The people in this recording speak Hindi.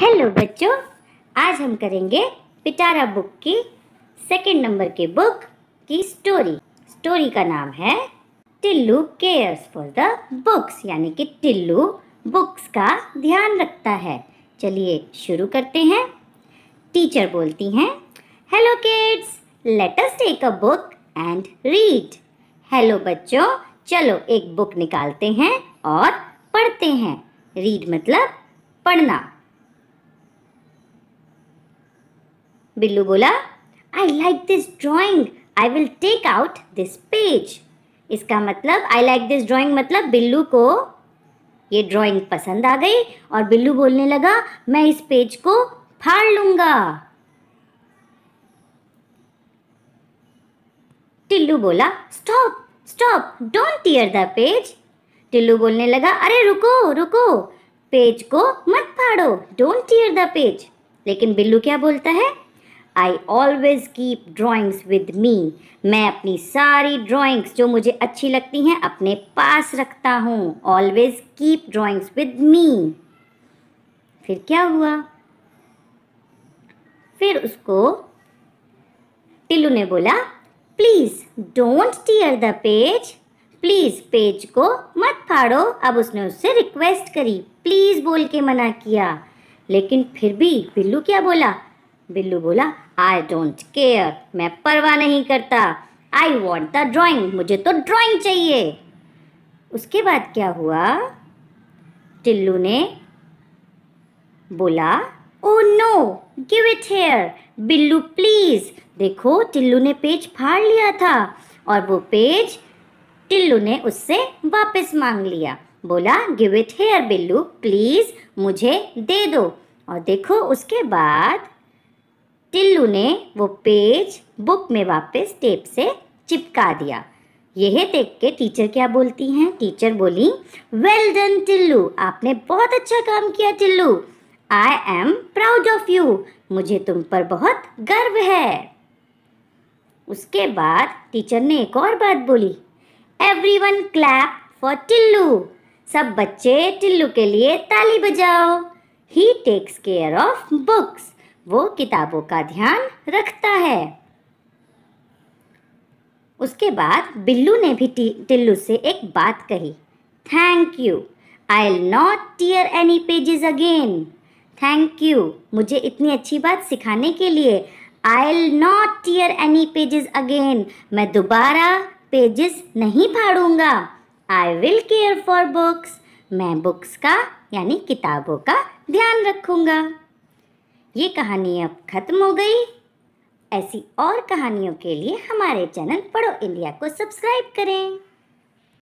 हेलो बच्चों आज हम करेंगे पिटारा बुक की सेकंड नंबर के बुक की स्टोरी स्टोरी का नाम है Tillu cares for the books यानी कि टिल्लू बुक्स का ध्यान रखता है चलिए शुरू करते हैं टीचर बोलती हैं hello kids let us take a book and read hello बच्चों चलो एक बुक निकालते हैं और पढ़ते हैं रीड मतलब पढ़ना बिल्लू बोला I like this drawing I will take out this page इसका मतलब आई लाइक दिस ड्राइंग मतलब बिल्लू को ये ड्राइंग पसंद आ गई और बिल्लू बोलने लगा मैं इस पेज को फाड़ लूंगा टिल्लू बोला stop stop don't tear the page Tillu बोलने लगा अरे रुको रुको पेज को मत फाड़ो डोंट टीयर द पेज लेकिन बिल्लू क्या बोलता है I always keep drawings with me मैं अपनी सारी ड्राॅइंग्स जो मुझे अच्छी लगती हैं अपने पास रखता हूँ always keep drawings with me फिर क्या हुआ फिर उसको टिल्लू ने बोला please don't tear the page please page को मत फाड़ो अब उसने उससे रिक्वेस्ट करी प्लीज़ बोल के मना किया लेकिन फिर भी बिल्लू क्या बोला बिल्लू बोला आई डोंट केयर मैं परवाह नहीं करता आई वॉन्ट द ड्रॉइंग मुझे तो ड्रॉइंग चाहिए उसके बाद क्या हुआ टिल्लू ने बोला oh no give it here Billu please देखो टिल्लू ने पेज फाड़ लिया था और वो पेज टिल्लू ने उससे वापस मांग लिया बोला give it here Billu please मुझे दे दो और देखो उसके बाद टिल्लू ने वो पेज बुक में वापस टेप से चिपका दिया यह देख के टीचर क्या बोलती हैं टीचर बोली वेल डन टिल्लू आपने बहुत अच्छा काम किया Tillu I am proud of you मुझे तुम पर बहुत गर्व है उसके बाद टीचर ने एक और बात बोली everyone clap for Tillu सब बच्चे टिल्लू के लिए ताली बजाओ ही टेक्स केयर ऑफ बुक्स वो किताबों का ध्यान रखता है उसके बाद बिल्लू ने भी टिल्लू से एक बात कही thank you I'll not tear any pages again thank you मुझे इतनी अच्छी बात सिखाने के लिए I'll not tear any pages again मैं दोबारा पेजेस नहीं फाड़ूंगा I will care for books मैं बुक्स का यानी किताबों का ध्यान रखूंगा ये कहानी अब ख़त्म हो गई ऐसी और कहानियों के लिए हमारे चैनल पढ़ो इंडिया को सब्सक्राइब करें